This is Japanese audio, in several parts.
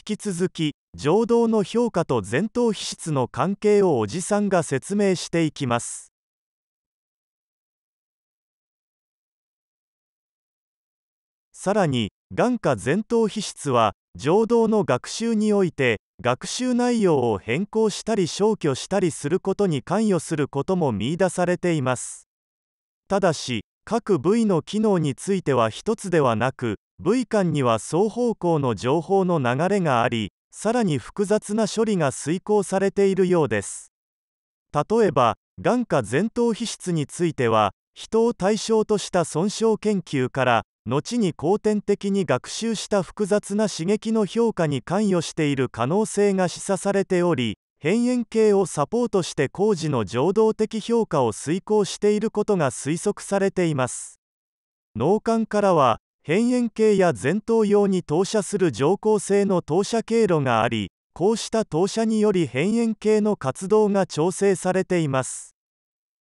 引き続き情動の評価と前頭皮質の関係をおじさんが説明していきますさらに眼下前頭皮質は情動の学習において学習内容を変更したり消去したりすることに関与することも見いだされていますただし各部位の機能については一つではなく V 間には双方向の情報の流れがありさらに複雑な処理が遂行されているようです例えば眼下前頭皮質については人を対象とした損傷研究から後に後天的に学習した複雑な刺激の評価に関与している可能性が示唆されており変円形をサポートして工事の情動的評価を遂行していることが推測されています脳幹からは辺縁系や前頭用に投射する乗降性の投射経路がありこうした投射により変縁系の活動が調整されています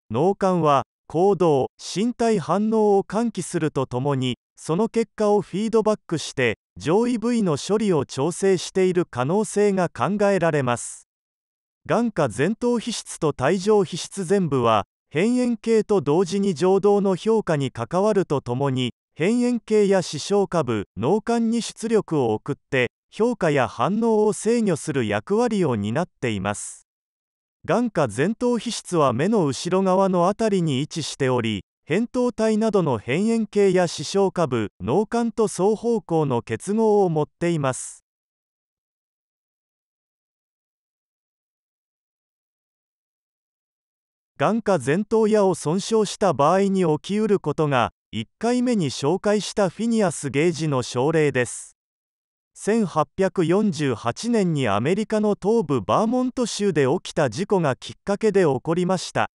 脳幹は行動身体反応を喚起するとともにその結果をフィードバックして上位部位の処理を調整している可能性が考えられます眼下前頭皮質と帯状皮質全部は変縁系と同時に情動の評価に関わるとともに辺縁系や視床下部脳幹に出力を送って評価や反応を制御する役割を担っています眼下前頭皮質は目の後ろ側の辺りに位置しており扁桃体などの辺縁系や視床下部脳幹と双方向の結合を持っています眼下前頭野を損傷した場合に起きうることが1回目に紹介したフィニアス・ゲージの症例です1848年にアメリカの東部バーモント州で起きた事故がきっかけで起こりました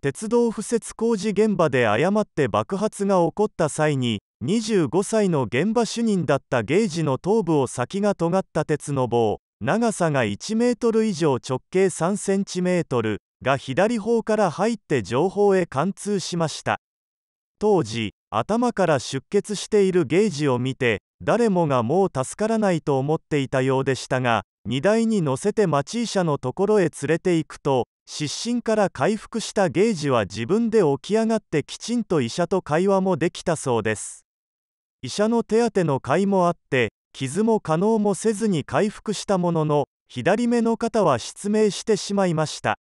鉄道敷設工事現場で誤って爆発が起こった際に25歳の現場主任だったゲージの頭部を先が尖った鉄の棒長さが1メートル以上直径3センチメートルが左方から入って情報へ貫通しました当時頭から出血しているゲージを見て誰もがもう助からないと思っていたようでしたが荷台に乗せて町医者のところへ連れて行くと失神から回復したゲージは自分で起き上がってきちんと医者と会話もできたそうです医者の手当の甲斐もあって傷も可能もせずに回復したものの左目の方は失明してしまいました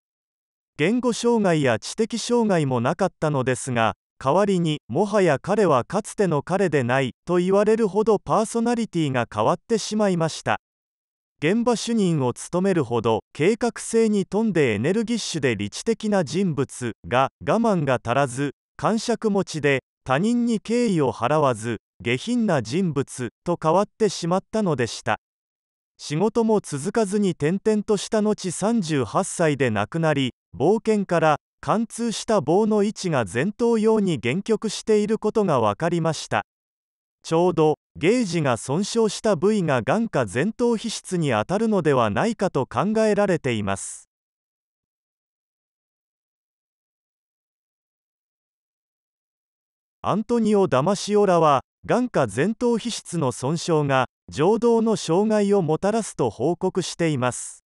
言語障害や知的障害もなかったのですが代わりにもはや彼はかつての彼でないと言われるほどパーソナリティが変わってしまいました現場主任を務めるほど計画性に富んでエネルギッシュで理知的な人物が我慢が足らず感触持ちで他人に敬意を払わず下品な人物と変わってしまったのでした仕事も続かずに転々とした後38歳で亡くなり冒険から貫通した棒の位置が前頭葉に限局していることが分かりましたちょうどゲージが損傷した部位が眼下前頭皮質にあたるのではないかと考えられていますアントニオ・ダマシオラは眼下前頭皮質の損傷が情動の障害をもたらすと報告しています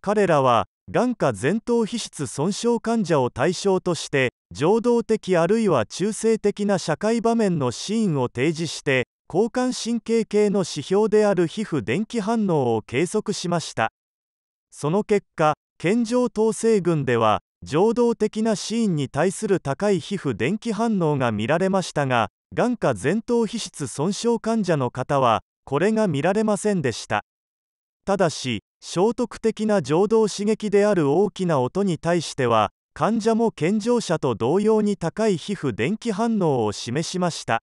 彼らは眼下前頭皮質損傷患者を対象として情動的あるいは中性的な社会場面のシーンを提示して交感神経系の指標である皮膚電気反応を計測しましたその結果健常統制群では情動的なシーンに対する高い皮膚電気反応が見られましたが眼下前頭皮質損傷患者の方はこれが見られませんでしたただし衝突的な情動刺激である大きな音に対しては患者も健常者と同様に高い皮膚電気反応を示しました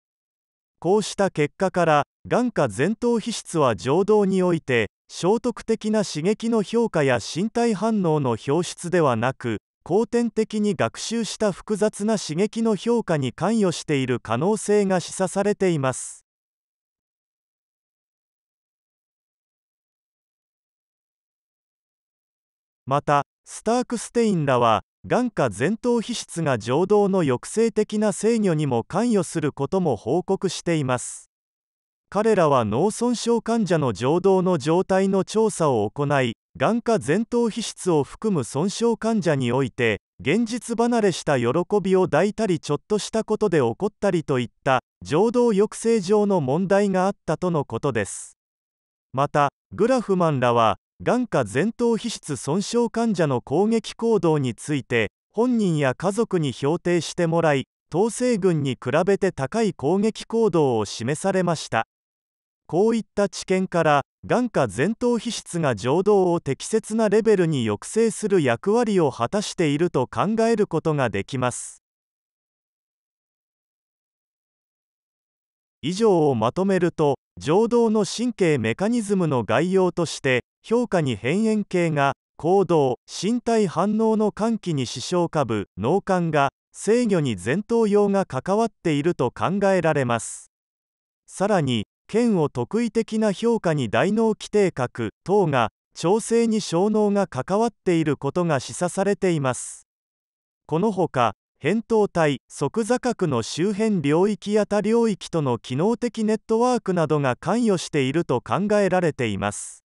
こうした結果から眼下前頭皮質は情動において衝突的な刺激の評価や身体反応の表出ではなく後天的に学習した複雑な刺激の評価に関与している可能性が示唆されていますまたスタークステインらは眼下前頭皮質が情動の抑制的な制御にも関与することも報告しています彼らは脳損傷患者の情動の状態の調査を行い眼下前頭皮質を含む損傷患者において現実離れした喜びを抱いたりちょっとしたことで起こったりといった情動抑制上の問題があったとのことですまたグラフマンらは眼下前頭皮質損傷患者の攻撃行動について本人や家族に評定してもらい統制軍に比べて高い攻撃行動を示されましたこういった知見から眼下前頭皮質が情動を適切なレベルに抑制する役割を果たしていると考えることができます以上をまとめると情動の神経メカニズムの概要として評価に変円系が行動身体反応の喚起に視床下部脳幹が制御に前頭葉が関わっていると考えられますさらに県を特異的な評価に大脳基底核等が調整に小脳が関わっていることが示唆されていますこのほか扁桃体側座角の周辺領域や他領域との機能的ネットワークなどが関与していると考えられています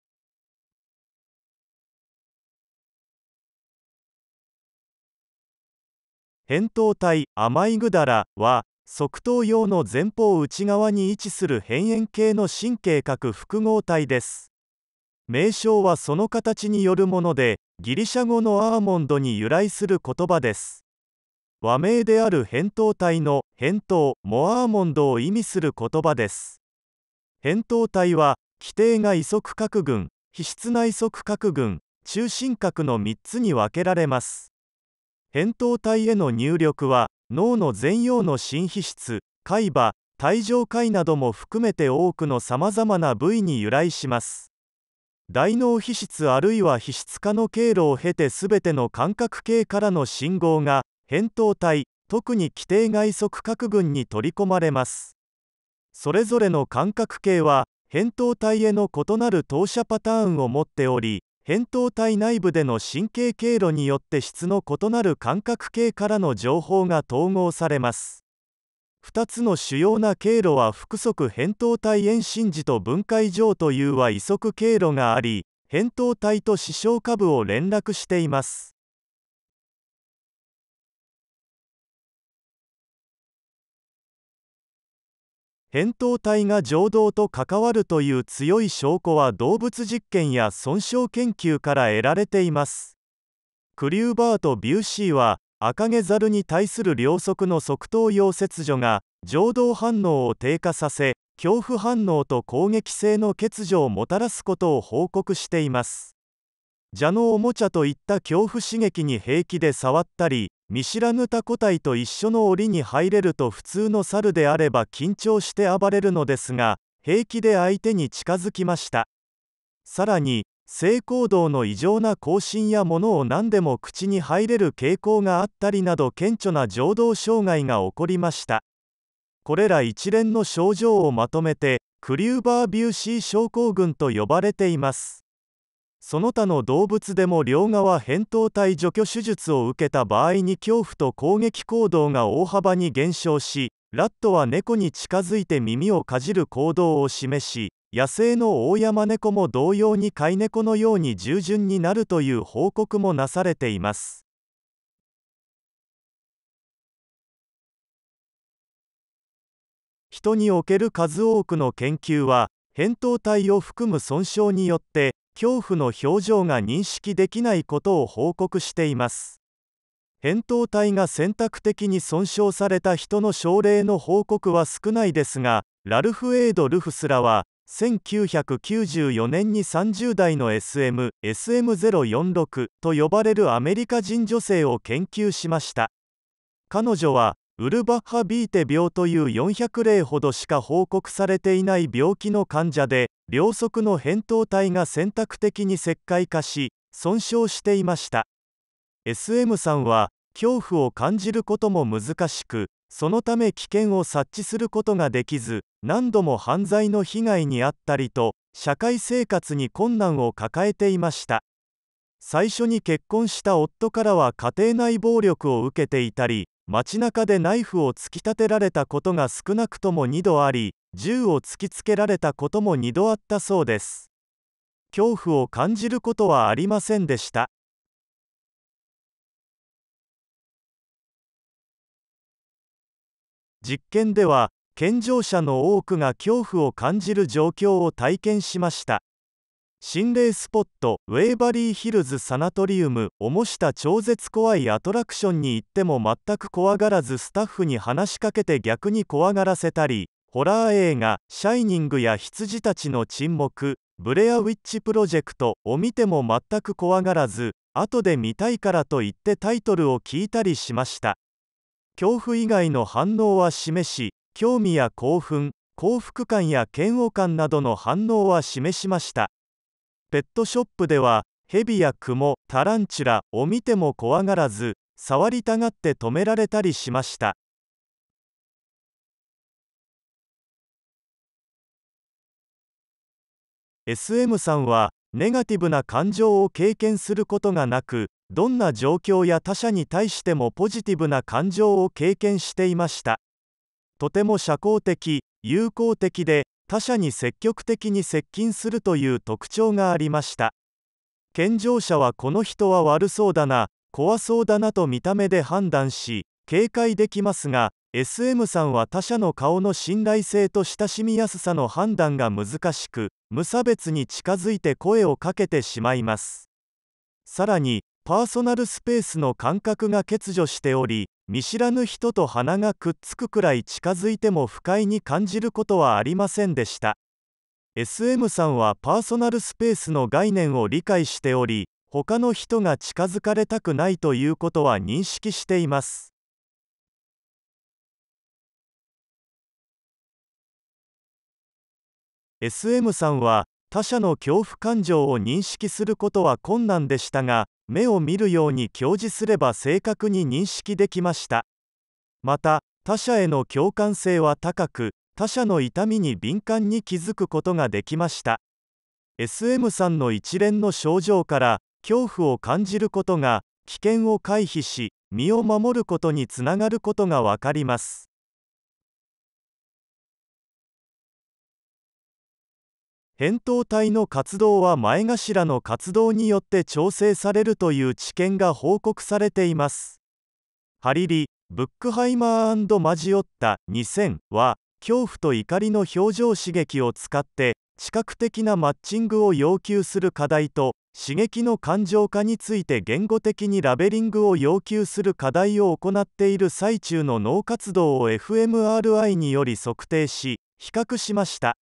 扁桃体甘いぐだらは側頭葉の前方内側に位置する辺縁系の神経核複合体です名称はその形によるものでギリシャ語のアーモンドに由来する言葉です和名である扁桃体の扁桃モアーモンドを意味する言葉です扁桃体は規定が異側核群皮質内側核群中心核の3つに分けられます扁桃体への入力は脳の全容の新皮質海馬帯状海なども含めて多くのさまざまな部位に由来します大脳皮質あるいは皮質化の経路を経て全ての感覚系からの信号が扁桃体特に規定外側核群に取り込まれますそれぞれの感覚系は扁桃体への異なる投射パターンを持っており扁桃体内部での神経経路によって質の異なる感覚系からの情報が統合されます2つの主要な経路は腹側扁桃体遠心時と分解上というは異側経路があり扁桃体と視床下部を連絡しています扁桃体が情動と関わるという強い証拠は動物実験や損傷研究から得られていますクリューバーとビューシーは赤毛ザルに対する両側の側頭葉切除が情動反応を低下させ恐怖反応と攻撃性の欠如をもたらすことを報告しています蛇のおもちゃといった恐怖刺激に平気で触ったり見知らぬタコ隊と一緒の檻に入れると普通の猿であれば緊張して暴れるのですが平気で相手に近づきましたさらに性行動の異常な行進やものを何でも口に入れる傾向があったりなど顕著な情動障害が起こりましたこれら一連の症状をまとめてクリューバービューシー症候群と呼ばれていますその他の動物でも両側扁桃体除去手術を受けた場合に恐怖と攻撃行動が大幅に減少しラットは猫に近づいて耳をかじる行動を示し野生の大山猫も同様に飼い猫のように従順になるという報告もなされています。人における数多くの研究は扁桃体を含む損傷によって恐怖の表情が認識できないことを報告しています扁桃体が選択的に損傷された人の症例の報告は少ないですがラルフ・エイド・ルフスらは1994年に30代の SM、SM046 と呼ばれるアメリカ人女性を研究しました彼女はウルバッハ・ビーテ病という400例ほどしか報告されていない病気の患者で両側の扁桃体が選択的に石灰化し損傷していました SM さんは恐怖を感じることも難しくそのため危険を察知することができず何度も犯罪の被害に遭ったりと社会生活に困難を抱えていました最初に結婚した夫からは家庭内暴力を受けていたり街中でナイフを突き立てられたことが少なくとも2度あり銃を突きつけられたことも二度あったそうです恐怖を感じることはありませんでした実験では健常者の多くが恐怖を感じる状況を体験しました心霊スポットウェイバリーヒルズサナトリウム重した超絶怖いアトラクションに行っても全く怖がらずスタッフに話しかけて逆に怖がらせたりホラー映画「シャイニング」や「羊たちの沈黙」「ブレアウィッチプロジェクト」を見ても全く怖がらず後で見たいからと言ってタイトルを聞いたりしました恐怖以外の反応は示し興味や興奮幸福感や嫌悪感などの反応は示しましたペットショップではヘビやクモタランチュラを見ても怖がらず触りたがって止められたりしました SM さんはネガティブな感情を経験することがなくどんな状況や他者に対してもポジティブな感情を経験していましたとても社交的友好的で他者に積極的に接近するという特徴がありました健常者はこの人は悪そうだな怖そうだなと見た目で判断し警戒できますが SM さんは他者の顔の信頼性と親しみやすさの判断が難しく無差別に近づいて声をかけてしまいますさらにパーソナルスペースの感覚が欠如しており見知らぬ人と鼻がくっつくくらい近づいても不快に感じることはありませんでした SM さんはパーソナルスペースの概念を理解しており他の人が近づかれたくないということは認識しています SM さんは他者の恐怖感情を認識することは困難でしたが目を見るように教示すれば正確に認識できましたまた他者への共感性は高く他者の痛みに敏感に気づくことができました SM さんの一連の症状から恐怖を感じることが危険を回避し身を守ることにつながることが分かります扁桃体の活動は前頭の活動によって調整されるという知見が報告されていますハリリ・ブックハイマーマジオッタ2000は恐怖と怒りの表情刺激を使って知覚的なマッチングを要求する課題と刺激の感情化について言語的にラベリングを要求する課題を行っている最中の脳活動を fMRI により測定し比較しました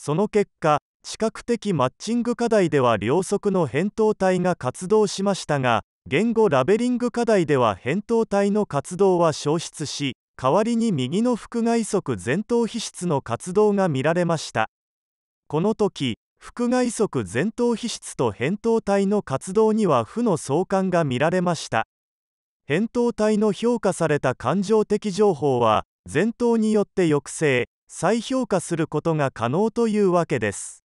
その結果視覚的マッチング課題では両側の扁桃体が活動しましたが言語ラベリング課題では扁桃体の活動は消失し代わりに右の腹外側前頭皮質の活動が見られましたこの時腹外側前頭皮質と扁桃体の活動には負の相関が見られました扁桃体の評価された感情的情報は前頭によって抑制再評価することが可能というわけです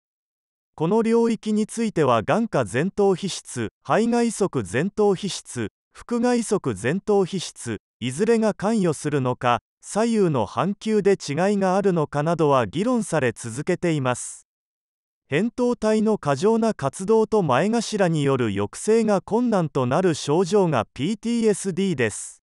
この領域については眼下前頭皮質肺外側前頭皮質腹外側前頭皮質いずれが関与するのか左右の半球で違いがあるのかなどは議論され続けています扁桃体の過剰な活動と前頭による抑制が困難となる症状が PTSD です